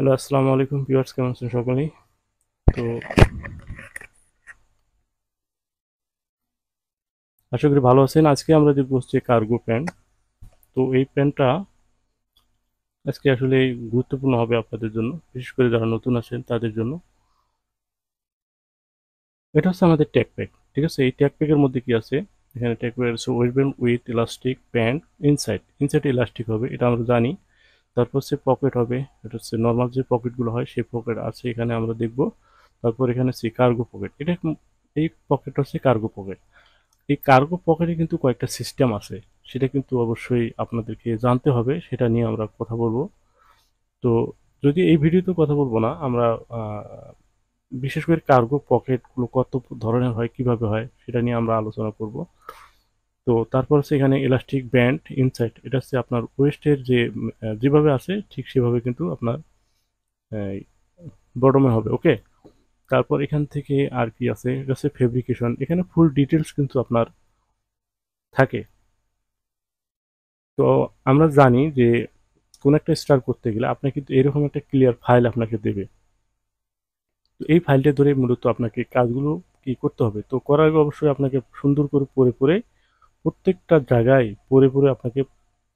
hello আসসালামু আলাইকুম viewers কেমন আছেন সকলেই তো আশা করি ভালো আছেন আজকে আমরা যে বসছি কার্গো প্যান্ট তো এই প্যান্টটা আজকে আসলে গুরুত্বপূর্ণ হবে আপনাদের জন্য বিশেষ করে যারা নতুন আছেন তাদের জন্য এটা হচ্ছে আমাদের ট্যাক প্যাক ঠিক আছে এই ট্যাক প্যাকের মধ্যে কি আছে এখানে ট্যাক প্যাক আছে wave with elastic pant inside inside elastic হবে এটা আমরা জানি তারপর হচ্ছে পকেট হবে এটা হচ্ছে নর্মাল যে পকেটগুলো হয় সেই পকেট আছে এখানে আমরা দেখব তারপর এখানে হচ্ছে কার্গো পকেট এটা এই পকেট হচ্ছে কার্গো পকেট এই কার্গো পকেটে কিন্তু কয়েকটা সিস্টেম আছে সেটা কিন্তু অবশ্যই আপনাদেরকে জানতে হবে সেটা নিয়ে আমরা কথা বলবো তো যদি এই ভিডিওতে কথা বলবো না আমরা বিশেষ করে কার্গো পকেটগুলো কত ধরনের হয় কিভাবে হয় সেটা নিয়ে আমরা আলোচনা করব তো তারপর হচ্ছে এখানে ইলাস্টিক ব্যান্ড ইনসাইড এটা হচ্ছে আপনার ওয়েস্টের যে যেভাবে আছে ঠিক সেভাবে কিন্তু আপনার বটমে হবে ওকে তারপর এখান থেকে আর কি আছে এটা হচ্ছে ফেব্রিকেশন এখানে ফুল ডিটেলস কিন্তু আপনার থাকে তো আমরা জানি যে কোন একটা স্টার করতে গেলে আপনাকে কিন্তু এরকম একটা ক্লিয়ার ফাইল আপনাকে দেবে তো এই ফাইলটা ধরে মূলত আপনাকে কাজগুলো কি করতে হবে তো করার অবশ্যই আপনাকে সুন্দর করে পরে পরে প্রত্যেকটা জায়গায় পরে পরে আপনাকে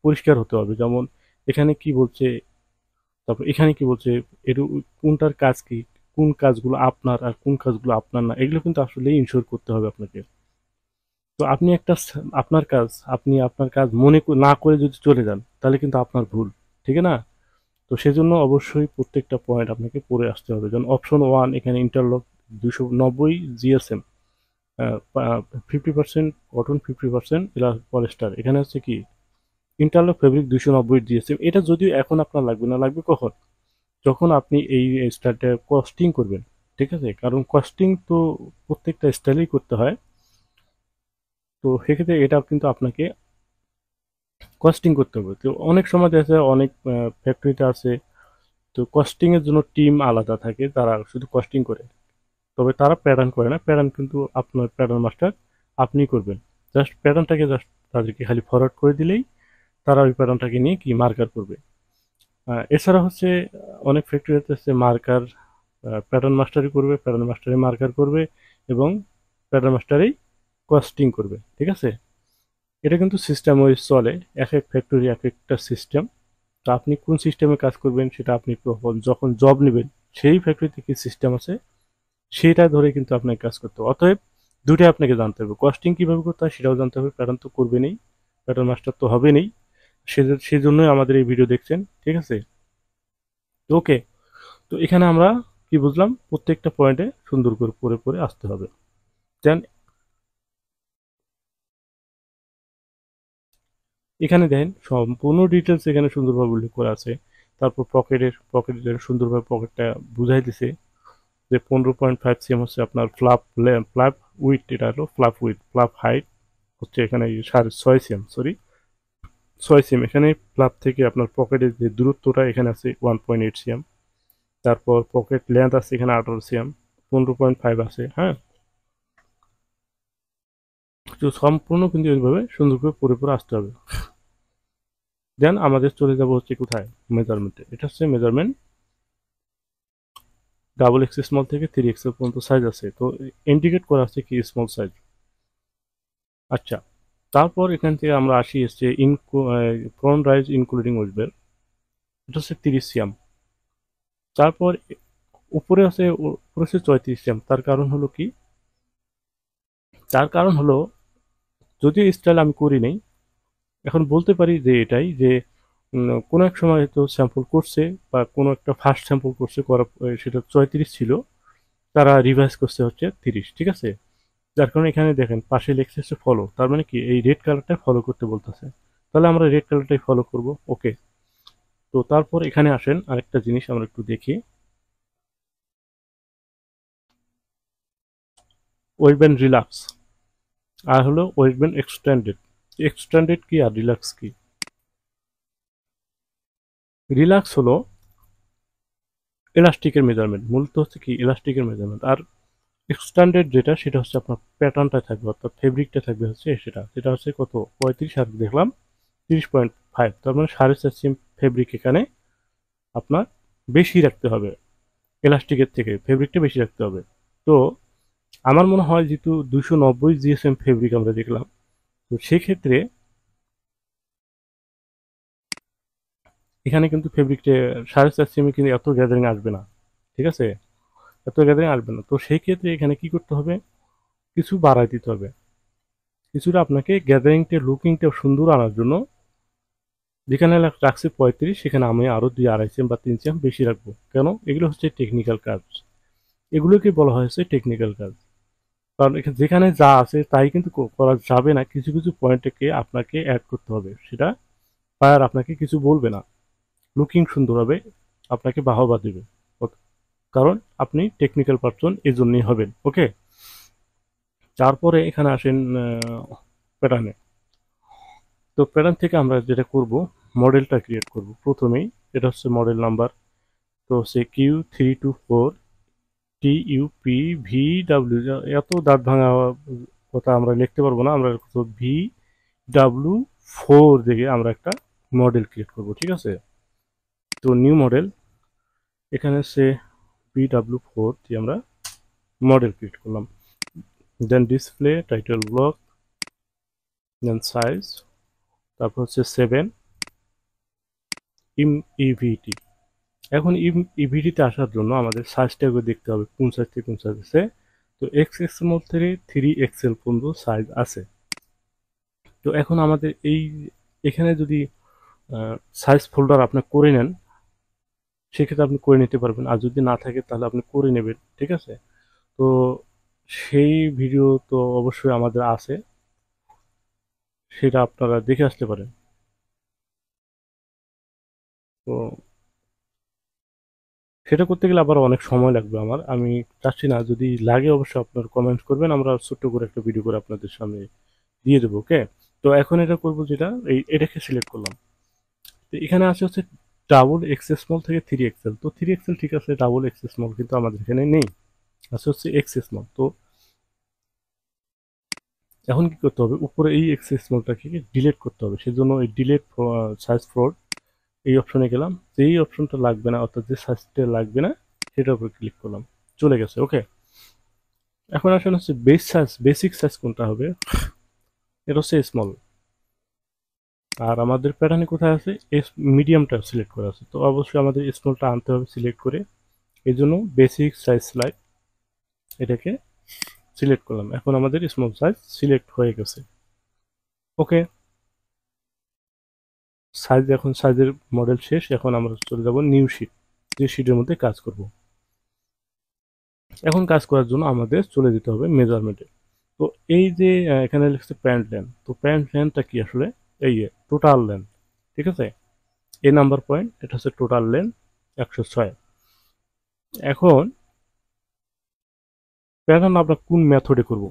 পরিষ্কার হতে হবে যেমন এখানে কি বলছে তারপর এখানে কি বলছে এটু কোনটার কাজ কি কোন কাজগুলো আপনার আর কোন কাজগুলো আপনার না এগুলো কিন্তু আসলে ইনশোর করতে হবে আপনাকে তো আপনি একটা আপনার কাজ আপনি আপনার কাজ মনে না করে যদি চলে যান তাহলে কিন্তু আপনার ভুল ঠিক না তো সেজন্য অবশ্যই প্রত্যেকটা পয়েন্ট আপনাকে পড়ে আসতে হবে যেমন অপশন ওয়ান এখানে ইন্টারলক দুশো নব্বই GSM fifty percent cotton fifty percent polyester এখানে হচ্ছে কি ইন্টারলক ফেব্রিক দুশো নব্বই দিয়েছে এটা যদিও এখন আপনার লাগবে না লাগবে কখন যখন আপনি এই স্টাইলটা কস্টিং করবেন ঠিক আছে কারণ কস্টিং তো প্রত্যেকটা স্টাইলেই করতে হয় তো সেক্ষেত্রে এটা কিন্তু আপনাকে কস্টিং করতে হবে তো অনেক সময় দেখা যায় অনেক ফ্যাক্টরিতে আছে তো কস্টিংয়ের জন্য টিম আলাদা থাকে তারা শুধু কস্টিং করে তবে তারা প্যাটার্ন করে না প্যাটার্ন কিন্তু আপনার প্যাটার্ন মাস্টার আপনি করবেন জাস্ট প্যাটার্নটাকে জাস্ট তাদেরকে খালি ফরওয়ার্ড করে দিলেই তারা ওই প্যাটার্নটাকে নিয়ে কি মার্কার করবে এছাড়া হচ্ছে অনেক ফ্যাক্টরিতে হচ্ছে মার্কার প্যাটার্ন মাস্টারই করবে প্যাটার্ন মাস্টারে মার্কার করবে এবং প্যাটার্ন মাস্টারেই কস্টিং করবে ঠিক আছে এটা কিন্তু সিস্টেম ওই চলে এক এক ফ্যাক্টরি এক একটা সিস্টেম তো আপনি কোন সিস্টেমে কাজ করবেন সেটা আপনি যখন জব নেবেন সেই ফ্যাক্টরিতে কি সিস্টেম আছে সেটা ধরে কিন্তু আপনাকে কাজ করতে হবে অতএব দুটাই আপনাকে জানতে হবে কস্টিং কীভাবে করতে হয় সেটাও জানতে হবে প্যাটার্ন তো করবে নেই প্যাটার্ন মাস্টার তো হবে নেই সে জন্যই আমাদের এই ভিডিও দেখছেন ঠিক আছে ওকে তো এখানে আমরা কি বুঝলাম প্রত্যেকটা পয়েন্টে সুন্দর করে পরে পরে আসতে হবে দেন এখানে দেখেন সম্পূর্ণ ডিটেলস এখানে সুন্দরভাবে উল্লেখ করা আছে তারপর পকেটের পকেটের সুন্দরভাবে পকেটটা বুঝাই দিছে যে পনেরো পয়েন্ট ফাইভ সিএম হচ্ছে আপনার ফ্লাপ ফ্লাপ উইথ এটা হলো ফ্লাপ উইথ ফ্লাপ হাইট হচ্ছে এখানে সাড়ে ছয় সিএম সরি ছয় সিএম এখানে ফ্লাপ থেকে আপনার পকেটের যে দূরত্বটা এখানে আছে ওয়ান পয়েন্ট এইট সিএম তারপর পকেট লেন্থ আছে এখানে আঠারো সিএম পনেরো পয়েন্ট ফাইভ আছে হ্যাঁ তো সম্পূর্ণ কিন্তু এইভাবে সুন্দর করে পরে পরে আসতে হবে দেন আমাদের চলে যাব হচ্ছে কোথায় মেজারমেন্টে এটা হচ্ছে মেজারমেন্ট ডাবল এক্স স্মল থেকে থ্রি এক্স পর্যন্ত সাইজ আছে তো ইন্ডিকেট করা আছে কি স্মল সাইজ আচ্ছা তারপর এখান থেকে আমরা আসি এসছে ইনকু ফ্রন রাইজ ইনক্লুডিং ওয়েলবেল এটা হচ্ছে তিরিশ সিয়াম তারপর উপরে আছে উপরে হচ্ছে চৌত্রিশ সিয়াম তার কারণ হলো কি তার কারণ হলো যদিও স্টাইল আমি করি নেই এখন বলতে পারি যে এটাই যে কোনো এক সময় হয়তো স্যাম্পল করছে বা কোনো একটা ফার্স্ট স্যাম্পল করছে করা সেটা চৈত্রিশ ছিল তারা রিভাইজ করছে হচ্ছে তিরিশ ঠিক আছে যার কারণে এখানে দেখেন পাশে লেখছে হচ্ছে ফলো তার মানে কি এই রেড কালারটা ফলো করতে বলতেছে তাহলে আমরা রেড কালারটাই ফলো করব ওকে তো তারপর এখানে আসেন আরেকটা জিনিস আমরা একটু দেখি ওয়েব রিল্যাক্স আর হলো ওয়েব এক্সটেন্ডেড এক্সটেন্ডেড কি আর রিল্যাক্স কি রিল্যাক্স হলো ইলাস্টিকের মেজারমেন্ট মূলত হচ্ছে কি ইলাস্টিকের মেজারমেন্ট আর এক্সট্যান্ডেড যেটা সেটা হচ্ছে আপনার প্যাটার্নটা থাকবে অর্থাৎ ফেব্রিকটা থাকবে হচ্ছে সেটা সেটা হচ্ছে কত পঁয়ত্রিশ আর দেখলাম তিরিশ পয়েন্ট ফাইভ তার মানে সাড়ে চার সিম ফেব্রিক এখানে আপনার বেশি রাখতে হবে এলাস্টিকের থেকে ফেব্রিকটা বেশি রাখতে হবে তো আমার মনে হয় যেহেতু দুশো নব্বই জিএসএম ফেব্রিক আমরা দেখলাম তো সেক্ষেত্রে এখানে কিন্তু ফেব্রিক সাড়ে চার সেমি কিন্তু এত গ্যাদারিং আসবে না ঠিক আছে এত গ্যাদারিং আসবে না তো সেই ক্ষেত্রে এখানে কি করতে হবে কিছু বাড়াই দিতে হবে কিছুটা আপনাকে গ্যাদারিংটা লুকিংটা সুন্দর আনার জন্য যেখানে রাখছে পঁয়ত্রিশ সেখানে আমি আরও দুই আড়াই সিএম বা তিন সিএম বেশি রাখবো কেন এগুলো হচ্ছে টেকনিক্যাল কাজ এগুলোকে বলা হয়েছে টেকনিক্যাল কাজ কারণ এখানে যেখানে যা আছে তাই কিন্তু করা যাবে না কিছু কিছু পয়েন্টকে আপনাকে অ্যাড করতে হবে সেটা বায়ার আপনাকে কিছু বলবে না লুকিং সুন্দর হবে আপনাকে বাহবা দেবে ওকে কারণ আপনি টেকনিক্যাল পার্সন এই জন্যই হবেন ওকে তারপরে এখানে আসেন প্যাটার্নে তো প্যাটার্ন থেকে আমরা যেটা করব মডেলটা ক্রিয়েট করব প্রথমেই এটা হচ্ছে মডেল নাম্বার তো হচ্ছে Q three two four T U P V W এত দাঁত ভাঙা কথা আমরা লিখতে পারবো না আমরা ভি ডাব্লিউ ফোর দিকে আমরা একটা মডেল ক্রিয়েট করব ঠিক আছে তো নিউ মডেল এখানে সে ডাব্লিউ ফোর দিয়ে আমরা মডেল ক্রিয়েট করলাম then display title block then size তারপর হচ্ছে সেভেন ইম ইভিটি এখন ইম ইভিটিতে e আসার জন্য আমাদের সাইজটাকে দেখতে হবে কোন সাইজ থেকে কোন সাইজ আছে তো এক্স এক্সের মধ্যে থ্রি এক্সেল পর্যন্ত সাইজ আছে তো এখন আমাদের এই এখানে যদি সাইজ ফোল্ডার আপনি করে নেন সেক্ষেত্রে আপনি করে নিতে পারবেন আর যদি না থাকে তাহলে আপনি করে নেবেন ঠিক আছে তো সেই ভিডিও তো অবশ্যই আমাদের আছে সেটা আপনারা দেখে আসতে পারেন তো সেটা করতে গেলে আবার অনেক সময় লাগবে আমার আমি চাচ্ছি না যদি লাগে অবশ্যই আপনার কমেন্ট করবেন আমরা ছোট্ট করে একটা ভিডিও করে আপনাদের সামনে দিয়ে দেবো ওকে তো এখন এটা করব যেটা এই এটাকে সিলেক্ট করলাম তো এখানে আছে হচ্ছে ডাবল এক্স স্মল থেকে থ্রি এক্সেল তো থ্রি এক্সেল ঠিক আছে ডাবল এক্স স্মল কিন্তু আমাদের এখানে নেই আছে হচ্ছে এক্স স্মল তো এখন কি করতে হবে উপরে এই এক্স স্মলটাকে ডিলেট করতে হবে সেজন্য এই ডিলেট সাইজ ফ্রড এই অপশনে গেলাম যে এই অপশনটা লাগবে না অর্থাৎ যে সাইজটা লাগবে না সেটার উপরে ক্লিক করলাম চলে গেছে ওকে এখন আসলে হচ্ছে বেস সাইজ বেসিক সাইজ কোনটা হবে এটা হচ্ছে স্মল আর আমাদের প্যাটার্নে কোথায় আছে মিডিয়ামটা সিলেক্ট করা আছে তো অবশ্যই আমাদের স্মলটা আনতে হবে সিলেক্ট করে এই জন্য বেসিক সাইজ স্লাইড এটাকে সিলেক্ট করলাম এখন আমাদের স্মল সাইজ সিলেক্ট হয়ে গেছে ওকে সাইজ এখন সাইজের মডেল শেষ এখন আমরা চলে যাব নিউ শিট যে শিটের মধ্যে কাজ করব এখন কাজ করার জন্য আমাদের চলে যেতে হবে মেজারমেন্টে তো এই যে এখানে লিখছে প্যান্ট ল্যান তো প্যান্ট ল্যানটা কি আসলে এই টোটাল লেন ঠিক আছে এ নাম্বার পয়েন্ট এটা হচ্ছে টোটাল লেন একশো ছয় এখন প্যাটার্ন আমরা কোন মেথডে করব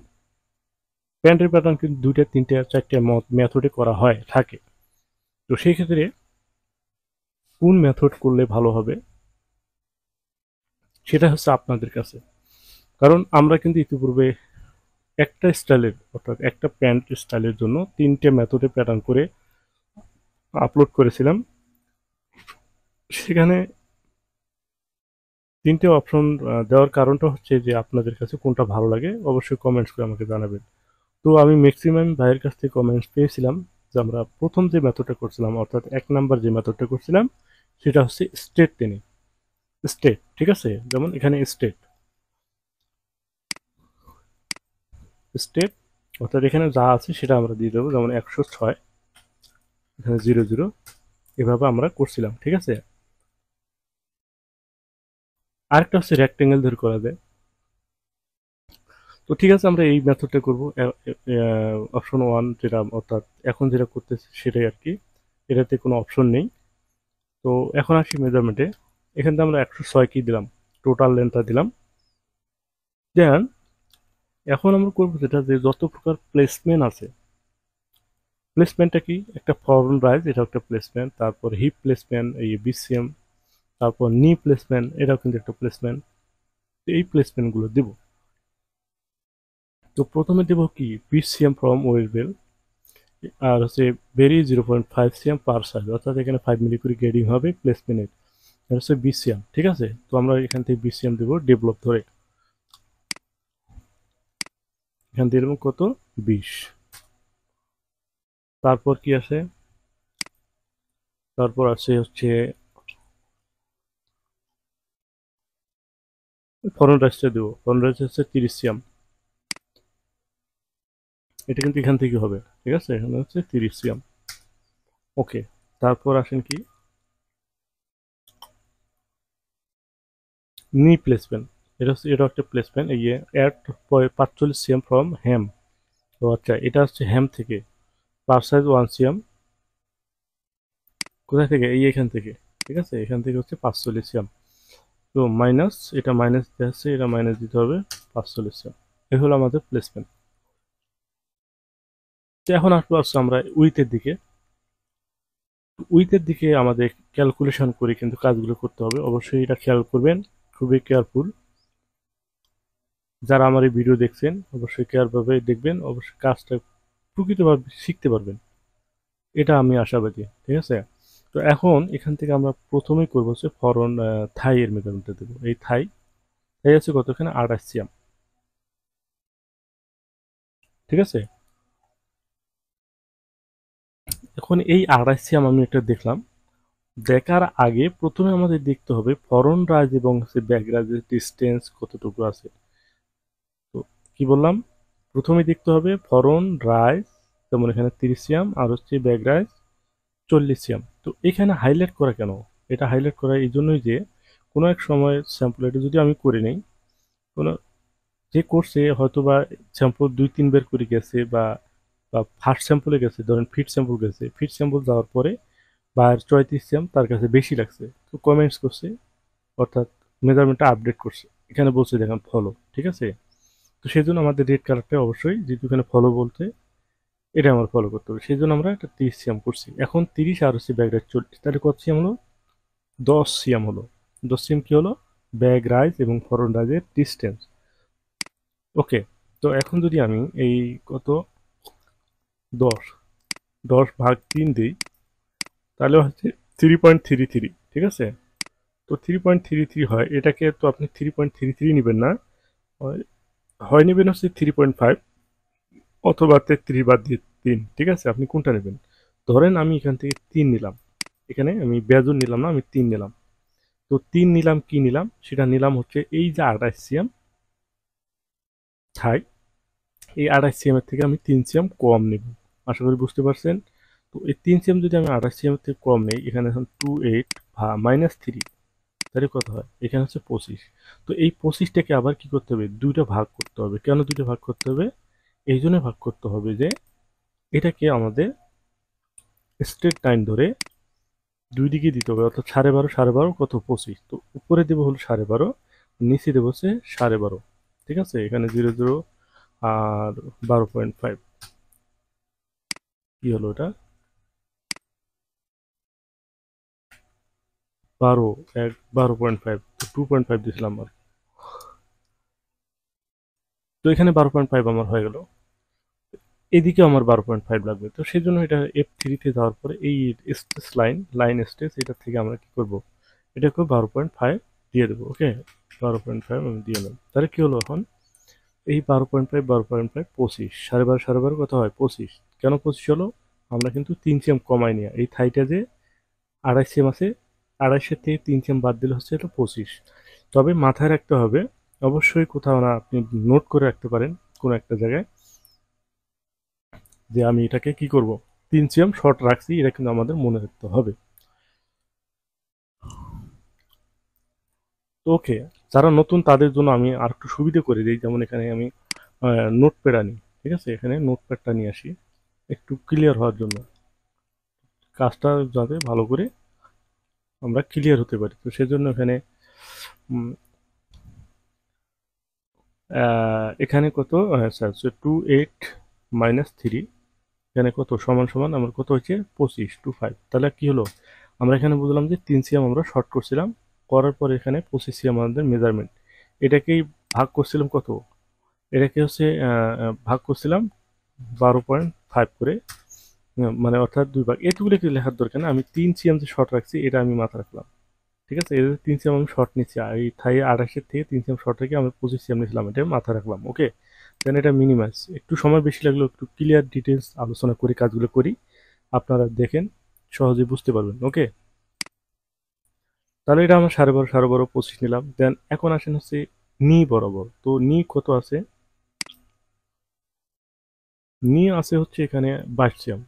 প্যান্টের প্যাটার্ন কিন্তু দুইটা তিনটা চারটা মেথডে করা হয় থাকে তো সেই ক্ষেত্রে কোন মেথড করলে ভালো হবে সেটা হচ্ছে আপনাদের কাছে কারণ আমরা কিন্তু ইতিপূর্বে একটা স্টাইলের অর্থাৎ একটা প্যান্ট স্টাইলের জন্য তিনটে ম্যাথডে প্যাটার্ন করে আপলোড করেছিলাম সেখানে তিনটে অপশন দেওয়ার কারণটা হচ্ছে যে আপনাদের কাছে কোনটা ভালো লাগে অবশ্যই কমেন্টস করে আমাকে জানাবেন তো আমি ম্যাক্সিমাম ভাইয়ের কাছ থেকে কমেন্টস পেয়েছিলাম যে আমরা প্রথম যে মেথডটা করছিলাম অর্থাৎ এক নাম্বার যে ম্যাথডটা করছিলাম সেটা হচ্ছে স্টেট টেনে স্টেট ঠিক আছে যেমন এখানে স্টেট স্টেপ অর্থাৎ এখানে যা আছে সেটা আমরা দিয়ে দেবো যেমন একশো ছয় এখানে জিরো জিরো এভাবে আমরা করছিলাম ঠিক আছে আরেকটা হচ্ছে রেক্টেঙ্গেল ধরে করা যায় তো ঠিক আছে আমরা এই মেথডটা করবো অপশন ওয়ান যেটা অর্থাৎ এখন যেটা করতেছি সেটাই আর কি এটাতে কোনো অপশন নেই তো এখন আসি মেজারমেন্টে এখান থেকে আমরা একশো ছয় কি দিলাম টোটাল লেন্থটা দিলাম দেন এখন আমরা করবো যেটা যে যত প্রকার প্লেসমেন্ট আছে প্লেসমেন্টটা কি একটা ফরন রাইজ এটাও একটা প্লেসমেন্ট তারপর হিপ প্লেসমেন্ট এই বিসিএম তারপর নি প্লেসমেন্ট এটাও কিন্তু একটা প্লেসমেন্ট এই প্লেসমেন্টগুলো দেব তো প্রথমে দেব কি বিসিএম ফ্রম ওয়েলবেল আর হচ্ছে vary zero point five CM per size অর্থাৎ এখানে ফাইভ মিলি করে গ্রেডিং হবে প্লেসমেন্টের এটা হচ্ছে বিসিএম ঠিক আছে তো আমরা এখান থেকে বিসিএম দেবো ডেভেলপ ধরে এখান দিয়ে দেবো কত বিশ তারপর কি আছে তারপর আছে হচ্ছে ফরন রাইসটা দেবো ফরন রাইস হচ্ছে তিরিশিয়াম এটা কিন্তু এখান থেকে হবে ঠিক আছে এখানে হচ্ছে তিরিশিয়াম ওকে তারপর আসেন কি নি প্লেসমেন্ট এটা হচ্ছে এটা একটা প্লেসমেন্ট ইয়ে অ্যাট পাঁচচল্লিশ সিএম ফ্রম হ্যাম তো আচ্ছা এটা হচ্ছে হ্যাম থেকে পার সাইজ ওয়ান সিএম কোথায় থেকে এই এখান থেকে ঠিক আছে এখান থেকে হচ্ছে পাঁচচল্লিশ সিএম তো মাইনাস এটা মাইনাস দিতে আসছে এটা মাইনাস দিতে হবে পাঁচচল্লিশ সিএম এ হলো আমাদের প্লেসমেন্ট তো এখন আসবো আসছে আমরা উইথের দিকে উইথের দিকে আমাদের ক্যালকুলেশন করে কিন্তু কাজগুলো করতে হবে অবশ্যই এটা খেয়াল করবেন খুবই কেয়ারফুল যারা আমার এই ভিডিও দেখছেন অবশ্যই কেয়ারভাবে দেখবেন অবশ্যই কাজটা প্রকৃতভাবে শিখতে পারবেন এটা আমি আশাবাদী ঠিক আছে তো এখন এখান থেকে আমরা প্রথমেই করবো হচ্ছে ফরন থাইয়ের মেজারমেন্টটা দেবো এই থাই থাই আছে কতখানে আঠাশ সিয়াম ঠিক আছে এখন এই আঠাশ সিয়াম আমি একটা দেখলাম দেখার আগে প্রথমে আমাদের দেখতে হবে ফরন রাজ এবং ব্যাগ রাজের ডিস্টেন্স কতটুকু আছে কি বললাম প্রথমে দেখতে হবে ফরন রাইস যেমন এখানে তিরিশিয়াম আর হচ্ছে ব্যাগ রাইস চল্লিশিয়াম তো এখানে হাইলাইট করা কেন এটা হাইলাইট করা এই জন্যই যে কোনো এক সময় স্যাম্পল এটা যদি আমি করে নিই কোনো যে কোর্সে হয়তো বা স্যাম্পল দুই তিন বের করে গেছে বা বা ফার্স্ট স্যাম্পলে গেছে ধরেন ফিট স্যাম্পল গেছে ফিট স্যাম্পল যাওয়ার পরে বা চয়ত্রিশ স্যাম তার কাছে বেশি লাগছে তো কমেন্টস করছে অর্থাৎ মেজারমেন্টটা আপডেট করছে এখানে বলছে দেখেন ফলো ঠিক আছে তো সেই জন্য আমাদের রেড কালারটা অবশ্যই যেহেতু এখানে ফলো বলতে এটা আমার ফলো করতে হবে সেই জন্য আমরা একটা তিরিশ সিএম করছি এখন তিরিশ আর হচ্ছে ব্যাগ রাইস চল্লিশ তাহলে কত সিএম হলো দশ সিএম হলো দশ সিএম কী হলো ব্যাগ রাইজ এবং ফরন রাইজের ডিস্টেন্স ওকে তো এখন যদি আমি এই কত দশ দশ ভাগ তিন দিই তাহলে হচ্ছে থ্রি পয়েন্ট থ্রি থ্রি ঠিক আছে তো থ্রি পয়েন্ট থ্রি থ্রি হয় এটাকে তো আপনি থ্রি পয়েন্ট থ্রি থ্রি নেবেন না হয় নেবেন হচ্ছে থ্রি পয়েন্ট ফাইভ অথবা তেত্রিশ বাদ দিয়ে তিন ঠিক আছে আপনি কোনটা নেবেন ধরেন আমি এখান থেকে তিন নিলাম এখানে আমি বেজন নিলাম না আমি তিন নিলাম তো তিন নিলাম কি নিলাম সেটা নিলাম হচ্ছে এই যে আড়াইশ সিএম ছাই এই আড়াইশ সিএমের থেকে আমি তিন সিএম কম নেব আশা করি বুঝতে পারছেন তো এই তিন সিএম যদি আমি আড়াই সিএমের থেকে কম নেই এখানে এখন টু এইট মাইনাস থ্রি তাহলে কত হয় এখানে হচ্ছে পঁচিশ তো এই পঁচিশটাকে আবার কি করতে হবে দুইটা ভাগ করতে হবে কেন দুইটা ভাগ করতে হবে এই জন্য ভাগ করতে হবে যে এটাকে আমাদের স্ট্রেট টাইম ধরে দুই দিকে দিতে হবে অর্থাৎ সাড়ে বারো সাড়ে বারো কত পঁচিশ তো উপরে দেবো হলো সাড়ে বারো নিচে দেবো হচ্ছে সাড়ে বারো ঠিক আছে এখানে জিরো জিরো আর বারো পয়েন্ট ফাইভ কী হলো এটা বারো এক বারো point five two point five দিয়েছিলাম আর তো এখানে বারো পয়েন্ট ফাইভ আমার হয়ে গেল এদিকেও আমার বারো পয়েন্ট ফাইভ লাগবে তো সেই জন্য এটা এফ থ্রিতে যাওয়ার পরে এই স্টেস লাইন লাইন স্টেস এটা থেকে আমরা কি করব এটাকে বারো পয়েন্ট ফাইভ দিয়ে দেবো ওকে বারো পয়েন্ট ফাইভ আমি দিয়ে নেব তাহলে কী হলো এখন এই বারো পয়েন্ট ফাইভ বারো পয়েন্ট ফাইভ পঁচিশ সাড়ে বারো সাড়ে বারো কথা হয় পঁচিশ কেন পঁচিশ হলো আমরা কিন্তু তিন সিএম কমাই নিয়ে এই থাইটা যে আড়াই সিএম আছে আড়াইশো থেকে তিন চেম বাদ দিলে হচ্ছে এটা পঁচিশ তবে মাথায় রাখতে হবে অবশ্যই কোথাও না আপনি নোট করে রাখতে পারেন কোনো একটা জায়গায় যে আমি এটাকে কি করব তিন চেম শর্ট রাখছি এটা কিন্তু আমাদের মনে রাখতে হবে ওকে যারা নতুন তাদের জন্য আমি আর একটু সুবিধা করে দিই যেমন এখানে আমি প্যাড আনি ঠিক আছে এখানে প্যাডটা নিয়ে আসি একটু ক্লিয়ার হওয়ার জন্য কাজটা যাতে ভালো করে আমরা ক্লিয়ার হতে পারি তো সেজন্য এখানে এখানে কত sir two eight minus three এখানে কত সমান সমান আমার কত হচ্ছে পঁচিশ টু ফাইভ তাহলে কি হলো আমরা এখানে বুঝলাম যে তিন সিএম আমরা শর্ট করছিলাম করার পরে এখানে পঁচিশ সিএম আমাদের মেজারমেন্ট এটাকেই ভাগ করছিলাম কত এটাকে হচ্ছে ভাগ করছিলাম বারো পয়েন্ট ফাইভ করে মানে অর্থাৎ দুই ভাগ এটুকু একটু লেখার দরকার না আমি তিন সিএম যে শর্ট রাখছি এটা আমি মাথা রাখলাম ঠিক আছে এদের তিন সিএম আমি শর্ট নিচ্ছি এই থাই আঠাশের থেকে তিন সিএম শর্ট রেখে আমি পঁচিশ সিএম নিয়েছিলাম এটা মাথা রাখলাম ওকে দেন এটা মিনিমাইজ একটু সময় বেশি লাগলো একটু ক্লিয়ার ডিটেলস আলোচনা করে কাজগুলো করি আপনারা দেখেন সহজে বুঝতে পারবেন ওকে তাহলে এটা আমার সাড়ে বারো সাড়ে বারো পঁচিশ নিলাম দেন এখন আসেন হচ্ছে নি বরাবর তো নি কত আছে নি আছে হচ্ছে এখানে বাইশ সিএম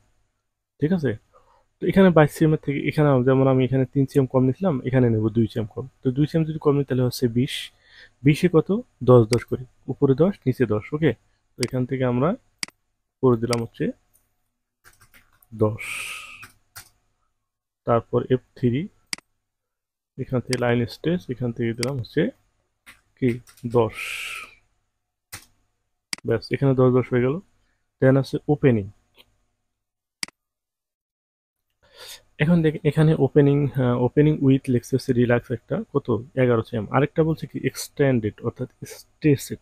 ঠিক আছে তো এখানে বাইশ সিএমের থেকে এখানে যেমন আমি এখানে তিন সিএম কম নিছিলাম এখানে নেব দুই সিএম কম তো দুই সিএম যদি কম নিই তাহলে হচ্ছে বিশ বিশে কত দশ দশ করি উপরে দশ নিচে দশ ওকে তো এখান থেকে আমরা করে দিলাম হচ্ছে দশ তারপর এফ থ্রি এখান থেকে লাইন স্টেজ এখান থেকে দিলাম হচ্ছে কি দশ ব্যাস এখানে দশ দশ হয়ে গেল দেন আছে ওপেনিং এখন দেখ এখানে ওপেনিং ওপেনিং উইথ লেখছে হচ্ছে রিল্যাক্স একটা কত এগারো সেম আরেকটা বলছে কি এক্সটেন্ডেড অর্থাৎ স্ট্রেসেড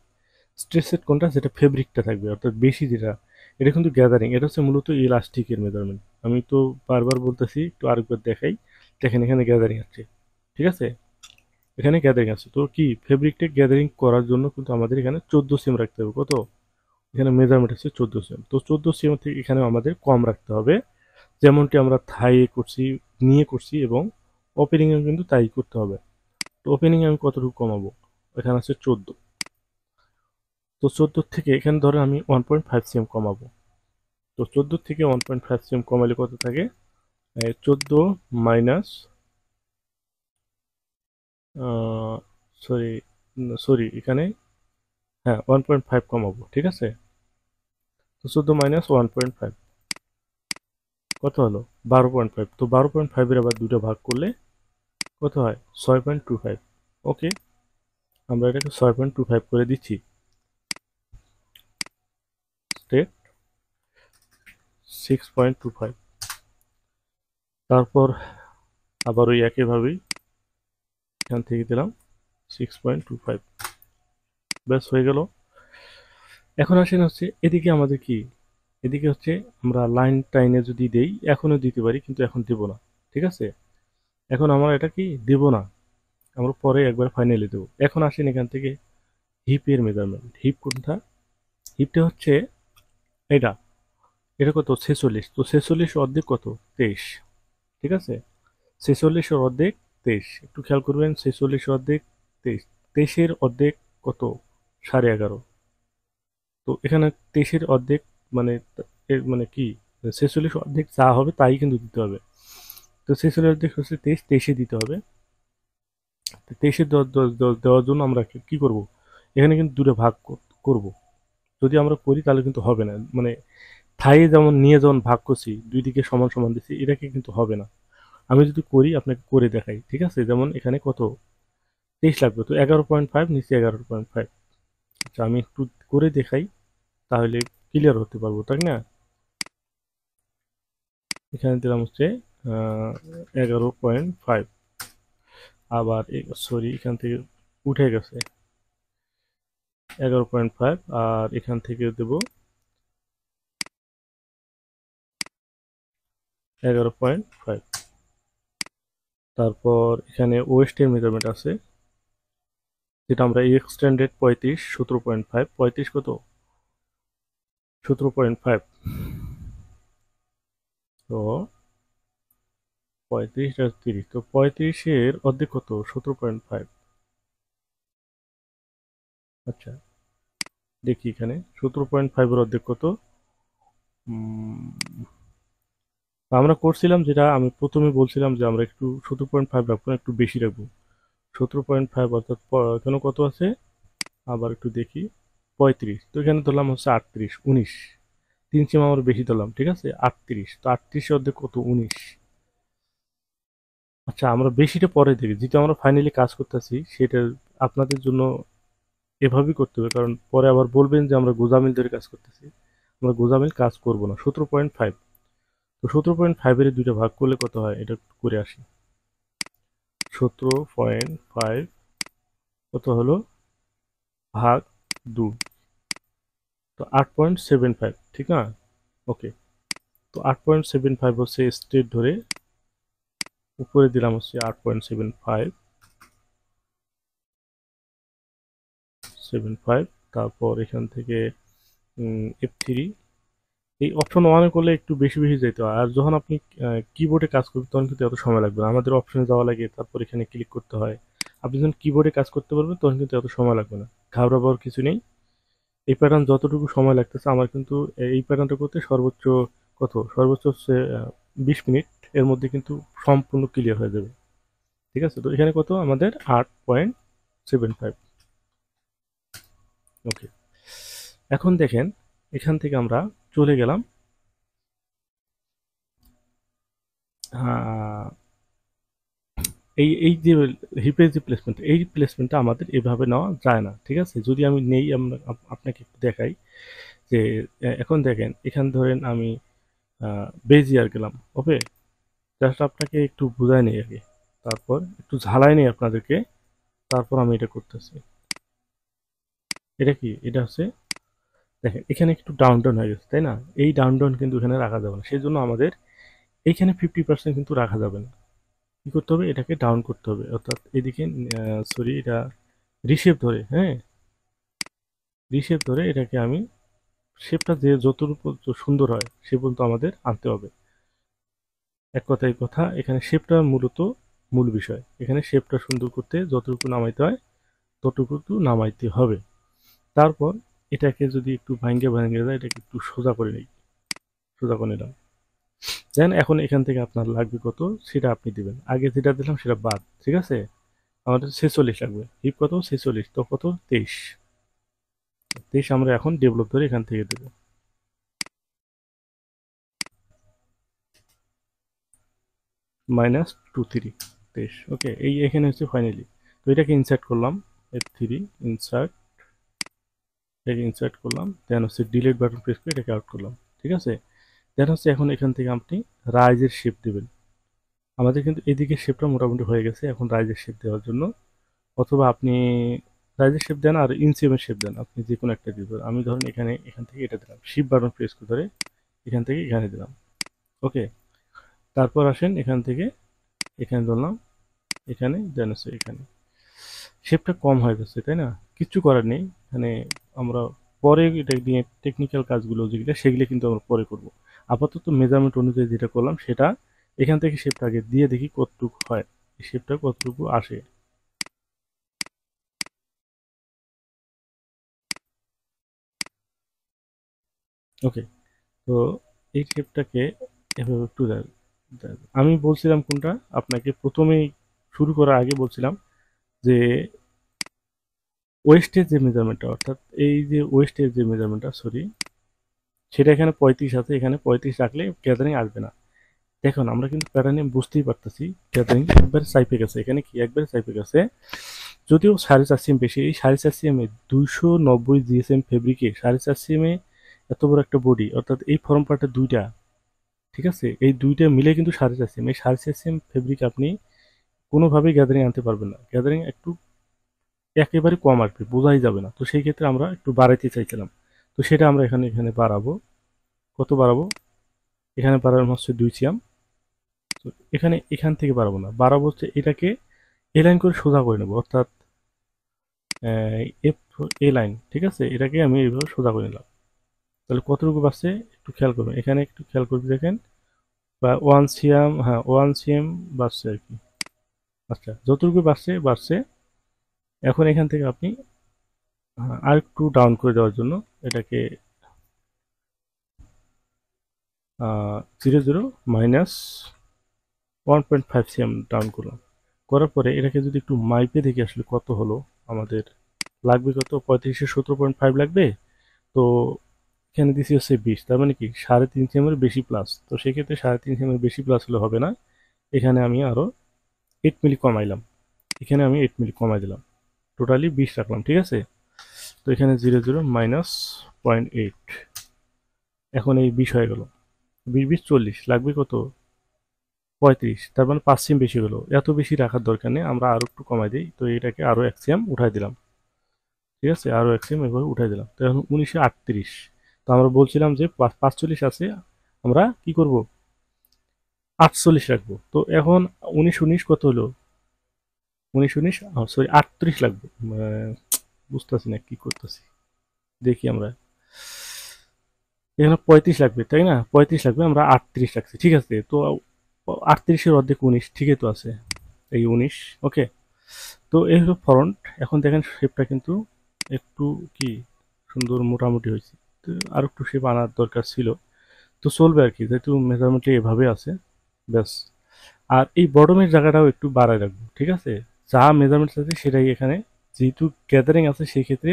স্ট্রেসেড কোনটা সেটা ফেব্রিকটা থাকবে অর্থাৎ বেশি যেটা এটা কিন্তু গ্যাদারিং এটা হচ্ছে মূলত ইলাস্টিকের মেজারমেন্ট আমি তো বারবার বলতেছি একটু আরেকবার দেখাই দেখেন এখানে গ্যাদারিং আছে ঠিক আছে এখানে গ্যাদারিং আছে তো কি ফেব্রিকটা গ্যাদারিং করার জন্য কিন্তু আমাদের এখানে চোদ্দো সেম রাখতে হবে কত এখানে মেজারমেন্ট আছে চোদ্দো সেম তো চোদ্দো সেম থেকে এখানে আমাদের কম রাখতে হবে যেমনটি আমরা থাইয়ে করছি নিয়ে করছি এবং ওপেনিংয়ে কিন্তু তাই করতে হবে তো ওপেনিংয়ে আমি কতটুকু কমাবো এখানে আছে চোদ্দ তো চোদ্দ থেকে এখানে ধরে আমি ওয়ান পয়েন্ট ফাইভ সিএম কমাবো তো চোদ্দো থেকে ওয়ান পয়েন্ট ফাইভ সিএম কমালে কত থাকে চোদ্দো মাইনাস সরি সরি এখানে হ্যাঁ ওয়ান পয়েন্ট ফাইভ কমাবো ঠিক আছে তো চোদ্দ মাইনাস ওয়ান পয়েন্ট ফাইভ কত হলো বারো পয়েন্ট ফাইভ তো বারো পয়েন্ট ফাইভের আবার দুটো ভাগ করলে কত হয় ছয় পয়েন্ট টু ফাইভ ওকে আমরা এটাকে ছয় পয়েন্ট টু ফাইভ করে দিচ্ছি state six point two five তারপর আবার ওই একইভাবেই এখান থেকে দিলাম সিক্স পয়েন্ট টু ফাইভ ব্যাস হয়ে গেল এখন আসেন হচ্ছে এদিকে আমাদের কি এদিকে হচ্ছে আমরা লাইন টাইনে যদি দেই এখনও দিতে পারি কিন্তু এখন দেব না ঠিক আছে এখন আমরা এটা কি দেব না আমরা পরে একবার ফাইনালি দেব এখন আসেন এখান থেকে হিপের মেজারমেন্ট হিপ কোনটা হিপটা হচ্ছে এটা এটা কত ছেচল্লিশ তো ছেচল্লিশ অর্ধেক কত তেইশ ঠিক আছে ছেচল্লিশ অর্ধেক তেইশ একটু খেয়াল করবেন ছেচল্লিশ অর্ধেক তেইশ তেইশের অর্ধেক কত সাড়ে এগারো তো এখানে তেইশের অর্ধেক মানে মানে কি ছেচল্লিশ অর্ধেক চা হবে তাই কিন্তু দিতে হবে তো ছেচল্লিশ অর্ধেক হচ্ছে তেইশ তেইশে দিতে হবে তেইশে দেওয়ার জন্য আমরা কি করব এখানে কিন্তু দূরে ভাগ করব যদি আমরা করি তাহলে কিন্তু হবে না মানে থাইয়ে যেমন নিয়ে যেমন ভাগ করছি দুই দিকে সমান সমান দিচ্ছি এটাকে কিন্তু হবে না আমি যদি করি আপনাকে করে দেখাই ঠিক আছে যেমন এখানে কত তেইশ লাগবে তো এগারো পয়েন্ট ফাইভ নিচে এগারো পয়েন্ট ফাইভ আচ্ছা আমি একটু করে দেখাই তাহলে ক্লিয়ার হতে পারবো তাই না এখানে দিলাম হচ্ছে এগারো পয়েন্ট ফাইভ আবার সরি এখান থেকে উঠে গেছে এগারো পয়েন্ট ফাইভ আর এখান থেকে দেব এগারো পয়েন্ট ফাইভ তারপর এখানে ওয়েস্টের মেজারমেন্ট আছে যেটা আমরা এক্সটেন্ডেড পঁয়ত্রিশ সতেরো পয়েন্ট ফাইভ পঁয়ত্রিশ কত সতেরো পয়েন্ট ফাইভ তো পঁয়ত্রিশ আর তিরিশ তো পঁয়ত্রিশের অর্ধেক কত সতেরো পয়েন্ট ফাইভ আচ্ছা দেখি এখানে সতেরো পয়েন্ট ফাইভের অর্ধেক কত আমরা করছিলাম যেটা আমি প্রথমে বলছিলাম যে আমরা একটু সতেরো পয়েন্ট ফাইভ রাখবো একটু বেশি রাখবো সতেরো পয়েন্ট ফাইভ অর্থাৎ এখানে কত আছে আবার একটু দেখি পঁয়ত্রিশ তো এখানে ধরলাম হচ্ছে আটত্রিশ উনিশ তিন সিম আমার বেশি ধরলাম ঠিক আছে আটত্রিশ তো আটত্রিশের অর্ধেক কত উনিশ আচ্ছা আমরা বেশিটা পরে দেখি যেহেতু আমরা ফাইনালি কাজ করতেছি সেটা আপনাদের জন্য এভাবেই করতে হবে কারণ পরে আবার বলবেন যে আমরা গোজামিল ধরে কাজ করতেছি আমরা গোজামিল কাজ করব না সতেরো পয়েন্ট ফাইভ তো সতেরো পয়েন্ট ফাইভের দুইটা ভাগ করলে কত হয় এটা করে আসি সতেরো পয়েন্ট ফাইভ কত হলো ভাগ দু তো আট পয়েন্ট সেভেন ফাইভ ঠিক না ওকে তো আট পয়েন্ট সেভেন ফাইভ হচ্ছে স্টেট ধরে উপরে দিলাম হচ্ছে আট point seven five seven five তারপর এখান থেকে এফ থ্রি এই অপশন ওয়ানে করলে একটু বেশি বেশি যেতে হয় আর যখন আপনি কিবোর্ডে কাজ করবেন তখন কিন্তু এত সময় লাগবে না আমাদের অপশনে যাওয়া লাগে তারপর এখানে ক্লিক করতে হয় আপনি যখন কিবোর্ডে কাজ করতে পারবেন তখন কিন্তু এত সময় লাগবে না ঘাবড়াবার কিছু নেই এই প্যাটার্ন যতটুকু সময় লাগতেছে আমার কিন্তু এই প্যাটার্নটা করতে সর্বোচ্চ কত সর্বোচ্চ হচ্ছে বিশ মিনিট এর মধ্যে কিন্তু সম্পূর্ণ ক্লিয়ার হয়ে যাবে ঠিক আছে তো এখানে কত আমাদের আট পয়েন্ট সেভেন ফাইভ ওকে এখন দেখেন এখান থেকে আমরা চলে গেলাম হ্যাঁ এই এই যে হিপের যে প্লেসমেন্ট এই প্লেসমেন্টটা আমাদের এভাবে নেওয়া যায় না ঠিক আছে যদি আমি নেই আপনাকে একটু দেখাই যে এখন দেখেন এখান ধরেন আমি বেজিয়ার গেলাম ওকে জাস্ট আপনাকে একটু বোঝায় নেই আগে তারপর একটু ঝালাই নেই আপনাদেরকে তারপর আমি এটা করতেছি এটা কি এটা হচ্ছে দেখেন এখানে একটু ডাউন ডাউন হয়ে গেছে তাই না এই ডাউন ডাউন কিন্তু এখানে রাখা যাবে না সেই জন্য আমাদের এইখানে ফিফটি পার্সেন্ট কিন্তু রাখা যাবে না কি করতে হবে এটাকে ডাউন করতে হবে অর্থাৎ এদিকে সরি এটা রিসেপ ধরে হ্যাঁ রিসেপ ধরে এটাকে আমি শেপটা যে যতটুকু সুন্দর হয় সে পর্যন্ত আমাদের আনতে হবে এক কথায় কথা এখানে শেপটা মূলত মূল বিষয় এখানে শেপটা সুন্দর করতে যতটুকু নামাইতে হয় ততটুকু নামাইতে হবে তারপর এটাকে যদি একটু ভাঙ্গে ভাঙ্গে যায় এটাকে একটু সোজা করে নিই সোজা করে নিলাম দেন এখন এখান থেকে আপনার লাগবে কত সেটা আপনি দিবেন আগে যেটা দিলাম সেটা বাদ ঠিক আছে আমাদের ছেচল্লিশ লাগবে হিপ কত ছেচল্লিশ তো কত তেইশ তেইশ আমরা এখন ডেভেলপ ধরে এখান থেকে দেব মাইনাস টু থ্রি তেইশ ওকে এই এখানে হচ্ছে ফাইনালি তো এটাকে ইনসার্ট করলাম এর থ্রি ইনসার্ট এটাকে ইনসার্ট করলাম দেন হচ্ছে ডিলিট বাটন প্রেস করে এটাকে আউট করলাম ঠিক আছে দেন হচ্ছে এখন এখান থেকে আপনি রাইজের শেপ দেবেন আমাদের কিন্তু এদিকে শেপটা মোটামুটি হয়ে গেছে এখন রাইজের শেপ দেওয়ার জন্য অথবা আপনি রাইজের শেপ দেন আর ইনসিএমের শেপ দেন আপনি যে কোনো একটা দিবেন আমি ধরুন এখানে এখান থেকে এটা দিলাম শিপ বাটন প্রেস করে ধরে এখান থেকে এখানে দিলাম ওকে তারপর আসেন এখান থেকে এখানে ধরলাম এখানে দেন হচ্ছে এখানে শেপটা কম হয়ে যাচ্ছে তাই না কিচ্ছু করার নেই মানে আমরা পরে এটা নিয়ে টেকনিক্যাল কাজগুলো যেগুলো সেগুলো কিন্তু আমরা পরে করবো আপাতত মেজারমেন্ট অনুযায়ী যেটা করলাম সেটা এখান থেকে শেপটা আগে দিয়ে দেখি কতটুকু হয় এই শেপটা কতটুকু আসে ওকে তো এই শেপটাকে এভাবে একটু আমি বলছিলাম কোনটা আপনাকে প্রথমেই শুরু করার আগে বলছিলাম যে ওয়েস্টের যে মেজারমেন্টটা অর্থাৎ এই যে ওয়েস্টের যে মেজারমেন্টটা সরি সেটা এখানে পঁয়ত্রিশ আছে এখানে পঁয়ত্রিশ রাখলে গ্যাদারিং আসবে না দেখুন আমরা কিন্তু প্যাটার্নে বুঝতেই পারতেছি গ্যাদারিং একবার সাইপে গেছে এখানে কি একবার সাইপে গেছে যদিও সাড়ে চার সিএম বেশি এই সাড়ে চার সিএমে দুইশো নব্বই জিএসএম ফেব্রিকে সাড়ে চার সিএমে এত বড় একটা বডি অর্থাৎ এই ফর্ম পার্টটা দুইটা ঠিক আছে এই দুইটা মিলে কিন্তু সাড়ে চার সিএম এই সাড়ে চার সিএম ফেব্রিক আপনি কোনোভাবেই গ্যাদারিং আনতে পারবেন না গ্যাদারিং একটু একেবারে কম আসবে বোঝাই যাবে না তো সেই ক্ষেত্রে আমরা একটু বাড়াইতে চাইছিলাম তো সেটা আমরা এখানে এখানে বাড়াবো কত বাড়াবো এখানে বাড়ানো হচ্ছে দুই সিয়াম তো এখানে এখান থেকে বাড়াবো না বাড়াবো হচ্ছে এটাকে এ লাইন করে সোজা করে নেবো অর্থাৎ এফ এ লাইন ঠিক আছে এটাকে আমি এইভাবে সোজা করে নিলাম তাহলে কতটুকু বাড়ছে একটু খেয়াল করবেন এখানে একটু খেয়াল করবে দেখেন বা ওয়ান সিএম হ্যাঁ ওয়ান সিএম বাড়ছে আর কি আচ্ছা যতটুকু বাড়ছে বাড়ছে এখন এখান থেকে আপনি আর একটু ডাউন করে দেওয়ার জন্য এটাকে zero zero minus one point five CM down করলাম করার পরে এটাকে যদি একটু মাইপে দেখি আসলে কত হলো আমাদের লাগবে কত পঁয়ত্রিশে সতেরো পয়েন্ট ফাইভ লাগবে তো এখানে দিছি হচ্ছে বিশ তার মানে কি সাড়ে তিন সিএমের বেশি প্লাস তো সেক্ষেত্রে সাড়ে তিন সিএমের বেশি প্লাস হলে হবে না এখানে আমি আরও এইট মিলি কমাইলাম এখানে আমি এইট মিলি কমাই দিলাম টোটালি বিশ রাখলাম ঠিক আছে তো এখানে zero zero minus point eight এখন এই বিশ হয়ে গেল বিশ বিশ চল্লিশ লাগবে কত পঁয়ত্রিশ তার মানে পাঁচ সিম বেশি হলো এত বেশি রাখার দরকার নেই আমরা আরও একটু কমাই দিই তো এটাকে আরও এক সিএম উঠাই দিলাম ঠিক আছে আরও এক সিএম এভাবে উঠাই দিলাম তো এখন উনিশশো আটত্রিশ তো আমরা বলছিলাম যে পাঁচচল্লিশ আছে আমরা কি করব আটচল্লিশ রাখবো তো এখন উনিশ উনিশ কত হলো উনিশ উনিশ সরি আটত্রিশ লাগবে মানে বুঝতেছি না কি করতেছি দেখি আমরা এখানে পঁয়ত্রিশ লাগবে তাই না পঁয়ত্রিশ লাগবে আমরা আটত্রিশ লাগছে ঠিক আছে তো আটত্রিশের অর্ধেক উনিশ ঠিকই তো আছে এই উনিশ ওকে তো এই হলো ফ্রন্ট এখন দেখেন শেপটা কিন্তু একটু কি সুন্দর মোটামুটি হয়েছে তো আর একটু শেপ আনার দরকার ছিল তো চলবে আর কি যেহেতু মেজারমেন্টে এভাবে আছে ব্যাস আর এই বটমের জায়গাটাও একটু বাড়ায় রাখবো ঠিক আছে যা মেজারমেন্টস আছে সেটাই এখানে যেহেতু গ্যাদারিং আছে সেই ক্ষেত্রে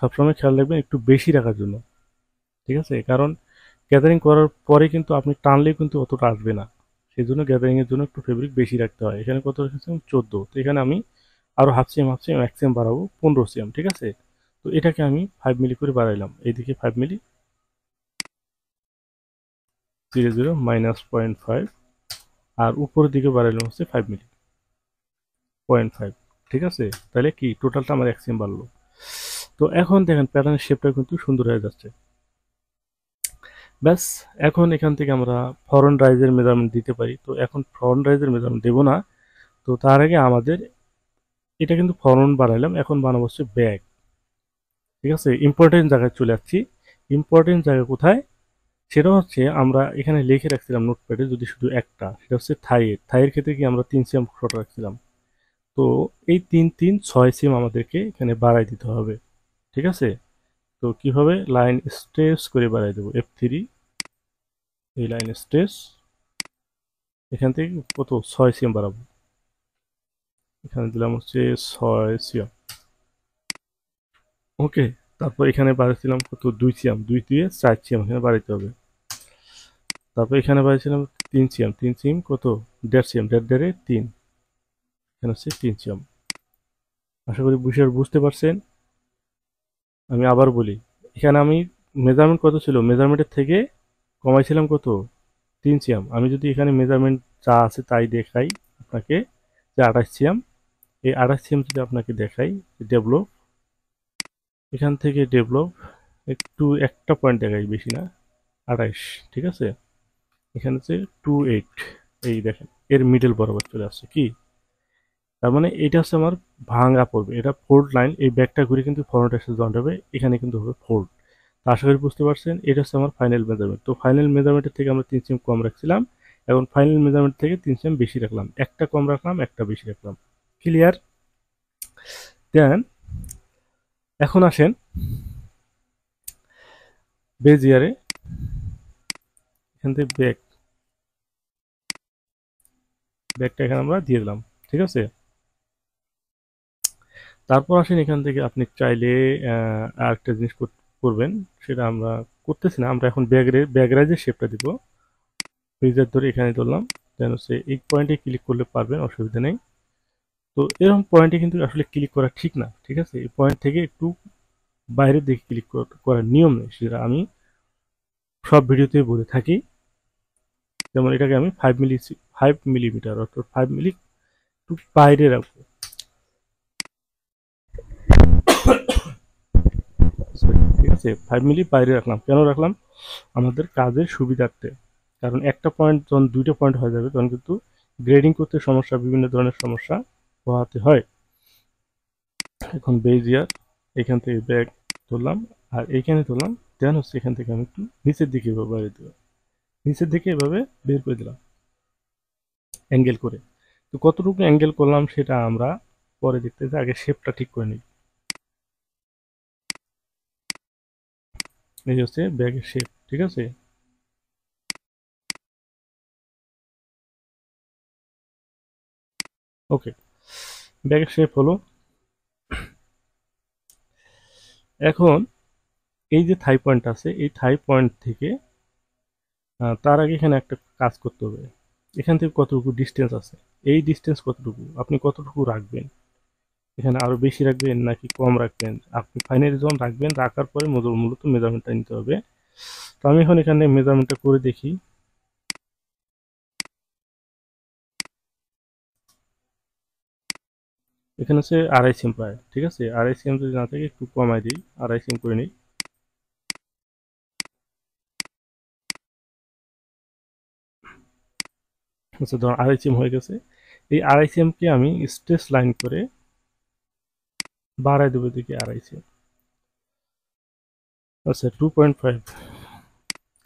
সবসময় খেয়াল রাখবেন একটু বেশি রাখার জন্য ঠিক আছে কারণ গ্যাদারিং করার পরে কিন্তু আপনি টানলে কিন্তু অতটা আসবে না সেই জন্য গ্যাদারিংয়ের জন্য একটু ফেব্রিক বেশি রাখতে হয় এখানে কত রেখেছিলাম চোদ্দো তো এখানে আমি আরও হাফ সিএম হাফ সিএম এক সিএম বাড়াবো পনেরো সিএম ঠিক আছে তো এটাকে আমি ফাইভ মিলি করে বাড়াইলাম এইদিকে five milli zero zero minus point five আর উপরের দিকে বাড়াইলাম হচ্ছে ফাইভ মিলি পয়েন্ট ফাইভ ঠিক আছে তাহলে কি টোটালটা আমার এক সিম বাড়লো তো এখন দেখেন প্যাটার্নের শেপটা কিন্তু সুন্দর হয়ে যাচ্ছে ব্যাস এখন এখান থেকে আমরা ফরেন রাইজের মেজারমেন্ট দিতে পারি তো এখন ফরেন রাইজের মেজারমেন্ট দেবো না তো তার আগে আমাদের এটা কিন্তু ফরন বাড়াইলাম এখন বানাবো হচ্ছে ব্যাগ ঠিক আছে ইম্পর্টেন্ট জায়গায় চলে যাচ্ছি ইম্পর্টেন্ট জায়গা কোথায় সেটা হচ্ছে আমরা এখানে লিখে রাখছিলাম নোটপ্যাডে যদি শুধু একটা সেটা হচ্ছে থাইয়ের থাইয়ের ক্ষেত্রে কি আমরা তিন সিএম ফটো রাখছিলাম তো এই তিন তিন ছয় সিম আমাদেরকে এখানে বাড়াই দিতে হবে ঠিক আছে তো কীভাবে লাইন স্ট্রেস করে বাড়াই দেবো এফ থ্রি এই লাইন স্ট্রেস এখান থেকে কত ছয় সিম বাড়াবো এখানে দিলাম হচ্ছে ছয় সিএম ওকে তারপর এখানে বাড়িয়েছিলাম কত দুই সিএম দুই দিয়ে চার সিএম এখানে বাড়াইতে হবে তারপর এখানে বাড়িয়েছিলাম তিন সিএম তিন সিএম কত দেড় সিএম দেড় দেড়ে তিন এখানে হচ্ছে টেনসিয়াম আশা করি বিষয় বুঝতে পারছেন আমি আবার বলি এখানে আমি মেজারমেন্ট কত ছিল মেজারমেন্টের থেকে কমাইছিলাম কত তিন সিয়াম আমি যদি এখানে মেজারমেন্ট যা আছে তাই দেখাই আপনাকে যে আঠাশ সিয়াম এই আঠাশ সিয়াম যদি আপনাকে দেখাই ডেভেলপ এখান থেকে ডেভেলপ একটু একটা পয়েন্ট দেখাই বেশি না আঠাইশ ঠিক আছে এখানে হচ্ছে টু এইট এই দেখেন এর মিডল বরাবর চলে আসছে কি তার মানে এটা হচ্ছে আমার ভাঙা পড়বে এটা ফোর্ড লাইন এই ব্যাগটা ঘুরে কিন্তু ফরওয়ার্ড অ্যাক্সেস জয়েন্ট হবে এখানে কিন্তু হবে তো আশা করি বুঝতে পারছেন এটা হচ্ছে আমার ফাইনাল মেজারমেন্ট তো ফাইনাল মেজারমেন্টের থেকে আমরা তিন সিম কম রাখছিলাম এখন ফাইনাল মেজারমেন্ট থেকে তিন সিম বেশি রাখলাম একটা কম রাখলাম একটা বেশি রাখলাম ক্লিয়ার দেন এখন আসেন বেজ ইয়ারে এখান থেকে ব্যাগ ব্যাগটা এখানে আমরা দিয়ে দিলাম ঠিক আছে তারপর আসেন এখান থেকে আপনি চাইলে আরেকটা জিনিস করবেন সেটা আমরা করতেছি না আমরা এখন ব্যাগরে ব্যাগরাইজের শেপটা দিব ফ্রিজার ধরে এখানে ধরলাম যেন সে এই পয়েন্টে ক্লিক করলে পারবেন অসুবিধা নেই তো এরকম পয়েন্টে কিন্তু আসলে ক্লিক করা ঠিক না ঠিক আছে এই পয়েন্ট থেকে একটু বাইরের দিকে ক্লিক করার নিয়ম নেই সেটা আমি সব ভিডিওতে বলে থাকি যেমন এটাকে আমি ফাইভ মিলি ফাইভ মিলিমিটার অর্থাৎ ফাইভ মিলি একটু বাইরে রাখবো আছে ফাইভ মিলি বাইরে রাখলাম কেন রাখলাম আমাদের কাজের সুবিধার্থে কারণ একটা পয়েন্ট যখন দুইটা পয়েন্ট হয়ে যাবে তখন কিন্তু গ্রেডিং করতে সমস্যা বিভিন্ন ধরনের সমস্যা হওয়াতে হয় এখন বেজিয়ার এখান থেকে ব্যাগ তুললাম আর এইখানে তুললাম দেন হচ্ছে এখান থেকে আমি একটু নিচের দিকে এভাবে বাইরে দেবো নিচের দিকে এভাবে বের করে দিলাম অ্যাঙ্গেল করে তো কতটুকু অ্যাঙ্গেল করলাম সেটা আমরা পরে দেখতে আগে শেপটা ঠিক করে নিই এই হচ্ছে ব্যাগের শেপ ঠিক আছে ওকে ব্যাগের শেপ হলো এখন এই যে থাই পয়েন্ট আছে এই থাই পয়েন্ট থেকে তার আগে এখানে একটা কাজ করতে হবে এখান থেকে কতটুকু ডিস্টেন্স আছে এই ডিস্টেন্স কতটুকু আপনি কতটুকু রাখবেন এখানে আরও বেশি রাখবেন নাকি কম রাখবেন আপনি ফাইনাল জোন রাখবেন রাখার পরে মূলত মেজারমেন্টটা নিতে হবে তো আমি এখন এখানে মেজারমেন্টটা করে দেখি এখানে হচ্ছে আড়াই সিম পায় ঠিক আছে আড়াই সিম যদি না থাকে একটু কমাই দিই আড়াই সিম করে নিই আচ্ছা ধরুন আড়াই সিম হয়ে গেছে এই আড়াই সিমকে আমি স্ট্রেস লাইন করে বাড়াই দেবে দেখি আড়াইশে আচ্ছা টু পয়েন্ট ফাইভ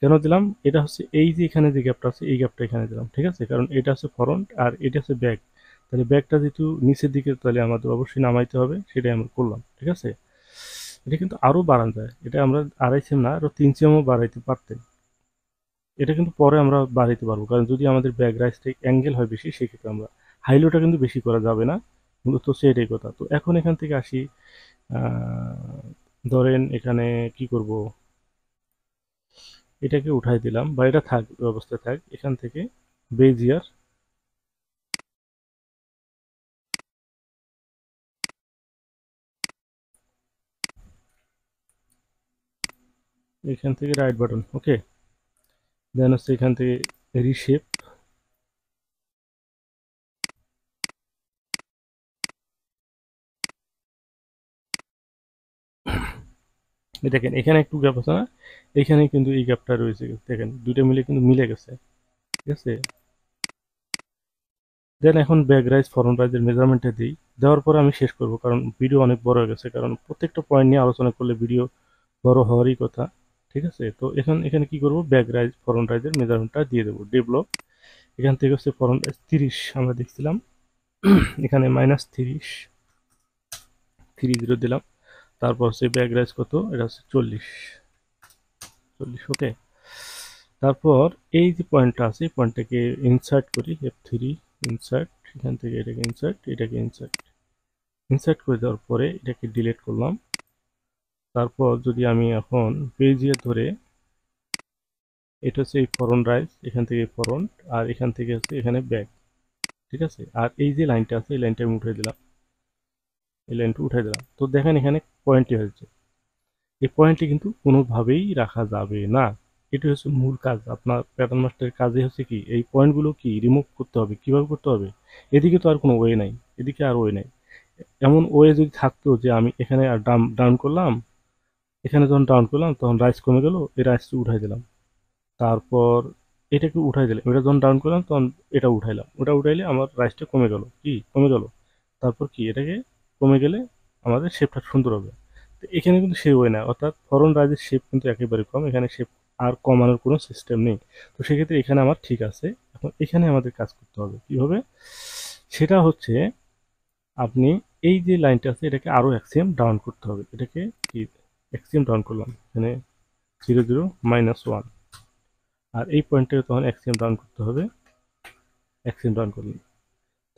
কেন দিলাম এটা হচ্ছে এই যে এখানে যে গ্যাপটা আছে এই গ্যাপটা এখানে দিলাম ঠিক আছে কারণ এটা হচ্ছে ফরন্ট আর এটা হচ্ছে ব্যাক তাহলে ব্যাগটা যেহেতু নিচের দিকে তাহলে আমাদের অবশ্যই নামাইতে হবে সেটাই আমরা করলাম ঠিক আছে এটা কিন্তু আরও বাড়ান যায় এটা আমরা আড়াইশে না আরও তিন সিএমও বাড়াইতে পারতেন এটা কিন্তু পরে আমরা বাড়াইতে পারবো কারণ যদি আমাদের ব্যাক রাইসটা অ্যাঙ্গেল হয় বেশি সেক্ষেত্রে আমরা হাইলোটা কিন্তু বেশি করা যাবে না মূলত সেটাই কথা তো এখন এখান থেকে আসি ধরেন এখানে কি করব এটাকে উঠাই দিলাম বা এটা থাক ব্যবস্থা থাক এখান থেকে বেজিয়ার এখান থেকে রাইট বাটন ওকে দেন হচ্ছে এখান থেকে রিশেপ দেখেন এখানে একটু গ্যাপ আছে না এখানে কিন্তু এই গ্যাপটা রয়েছে দেখেন দুইটা মিলে কিন্তু মিলে গেছে ঠিক আছে দেন এখন ব্যাক রাইজ ফরন রাইজের মেজারমেন্টটা দিই দেওয়ার পরে আমি শেষ করব কারণ ভিডিও অনেক বড় হয়ে গেছে কারণ প্রত্যেকটা পয়েন্ট নিয়ে আলোচনা করলে ভিডিও বড় হওয়ারই কথা ঠিক আছে তো এখন এখানে কি করব ব্যাক রাইজ ফরন রাইজের মেজারমেন্টটা দিয়ে দেবো ডেভেলপ এখান থেকে হচ্ছে ফরন রাইজ তিরিশ আমরা দেখছিলাম এখানে মাইনাস তিরিশ থ্রি জিরো দিলাম তারপর হচ্ছে ব্যাগ রাইস কত এটা হচ্ছে চল্লিশ চল্লিশ ওকে তারপর এই যে পয়েন্টটা আছে এই পয়েন্টটাকে ইনসার্ট করি এফ থ্রি ইনসার্ট এখান থেকে এটাকে ইনসার্ট এটাকে ইনসার্ট ইনসার্ট করে দেওয়ার পরে এটাকে ডিলিট করলাম তারপর যদি আমি এখন পেজিয়ে ধরে এটা হচ্ছে এই ফরন রাইস এখান থেকে ফরন আর এখান থেকে হচ্ছে এখানে ব্যাগ ঠিক আছে আর এই যে লাইনটা আছে এই লাইনটা আমি উঠে দিলাম এই লাইনটা উঠে দিলাম তো দেখেন এখানে পয়েন্টটি হয়েছে এই পয়েন্টটি কিন্তু কোনোভাবেই রাখা যাবে না এটি হচ্ছে মূল কাজ আপনার প্যাটার্ন মাস্টারের কাজে হচ্ছে কি এই পয়েন্টগুলো কি রিমুভ করতে হবে কিভাবে করতে হবে এদিকে তো আর কোনো ওয়ে নাই এদিকে আর ওয়ে নাই এমন ওয়ে যদি থাকতো যে আমি এখানে আর ডাউন ডাউন করলাম এখানে যখন ডাউন করলাম তখন রাইস কমে গেল এই রাইসটি উঠাই দিলাম তারপর এটাকে উঠাই দিলাম এটা যখন ডাউন করলাম তখন এটা উঠাইলাম ওটা উঠাইলে আমার রাইসটা কমে গেল কি কমে গেল তারপর কি এটাকে কমে গেলে আমাদের শেপটা সুন্দর হবে তো এখানে কিন্তু সেই ওয়ে না অর্থাৎ ফরন রাইজের শেপ কিন্তু একেবারে কম এখানে শেপ আর কমানোর কোনো সিস্টেম নেই তো সেক্ষেত্রে এখানে আমার ঠিক আছে এখন এখানে আমাদের কাজ করতে হবে কীভাবে সেটা হচ্ছে আপনি এই যে লাইনটা আছে এটাকে আরও অ্যাক্সিয়াম ডাউন করতে হবে এটাকে কি অ্যাক্সিয়াম ডাউন করলাম এখানে জিরো জিরো মাইনাস ওয়ান আর এই পয়েন্টটাকে তখন অ্যাক্সিয়াম ডাউন করতে হবে অ্যাক্সিয়াম ডাউন করলাম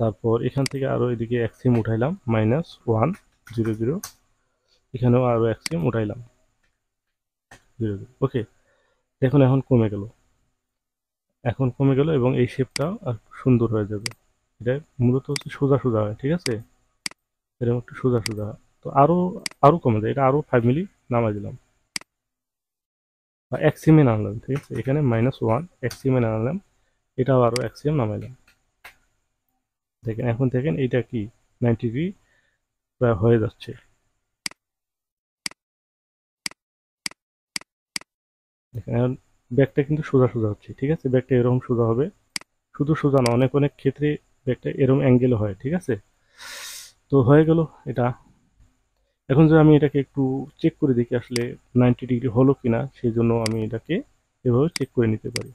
তারপর এখান থেকে আরও এদিকে অ্যাক্সিয়াম উঠাইলাম মাইনাস ওয়ান জিরো জিরো এখানেও আরও সিম উঠাইলাম জিরো জিরো ওকে দেখুন এখন কমে গেল এখন কমে গেল এবং এই শেপটাও আর সুন্দর হয়ে যাবে এটা মূলত হচ্ছে সোজা সোজা হয় ঠিক আছে এরকম একটু সোজা সোজা হয় তো আরও আরও কমে যায় এটা আরও ফাইভ মিলি নামাই দিলাম বা অ্যাক্সিমে নামলাম ঠিক আছে এখানে মাইনাস ওয়ান অ্যাক্সিমে নামলাম এটাও আরও অ্যাক্সিয়াম নামাইলাম দেখেন এখন দেখেন এইটা কি নাইনটি ডিগ্রি প্রায় হয়ে যাচ্ছে এখন ব্যাগটা কিন্তু সোজা সোজা হচ্ছে ঠিক আছে ব্যাগটা এরকম সোজা হবে শুধু সোজা না অনেক অনেক ক্ষেত্রে ব্যাগটা এরকম অ্যাঙ্গেল হয় ঠিক আছে তো হয়ে গেল এটা এখন যে আমি এটাকে একটু চেক করে দেখি আসলে নাইনটি ডিগ্রি হলো কিনা সেই জন্য আমি এটাকে এভাবে চেক করে নিতে পারি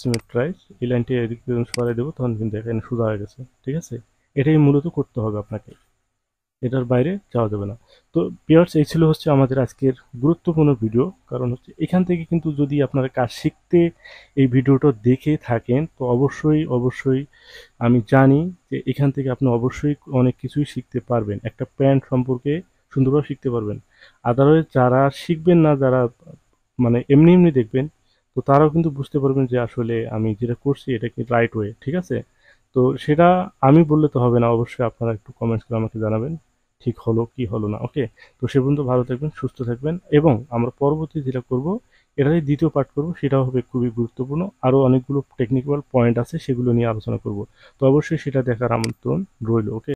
সিমেট্রাইজ এই লাইনটি এদিকে সরাই দেবো তখন কিন্তু এখানে সোজা হয়ে গেছে ঠিক আছে এটাই মূলত করতে হবে আপনাকে এটার বাইরে যাওয়া যাবে না তো পেয়ার্স এই ছিল হচ্ছে আমাদের আজকের গুরুত্বপূর্ণ ভিডিও কারণ হচ্ছে এখান থেকে কিন্তু যদি আপনারা কাজ শিখতে এই ভিডিওটা দেখে থাকেন তো অবশ্যই অবশ্যই আমি জানি যে এখান থেকে আপনি অবশ্যই অনেক কিছুই শিখতে পারবেন একটা প্যান্ট সম্পর্কে সুন্দরভাবে শিখতে পারবেন আদারওয়াইজ যারা শিখবেন না যারা মানে এমনি এমনি দেখবেন তো তারাও কিন্তু বুঝতে পারবেন যে আসলে আমি যেটা করছি এটা কি রাইট ওয়ে ঠিক আছে তো সেটা আমি বললে তো হবে না অবশ্যই আপনারা একটু কমেন্টস করে আমাকে জানাবেন ঠিক হলো কি হলো না ওকে তো সে পর্যন্ত ভালো থাকবেন সুস্থ থাকবেন এবং আমরা পরবর্তী যেটা করব এটাই দ্বিতীয় পার্ট করব সেটাও হবে খুবই গুরুত্বপূর্ণ আরও অনেকগুলো টেকনিক্যাল পয়েন্ট আছে সেগুলো নিয়ে আলোচনা করব তো অবশ্যই সেটা দেখার আমন্ত্রণ রইল ওকে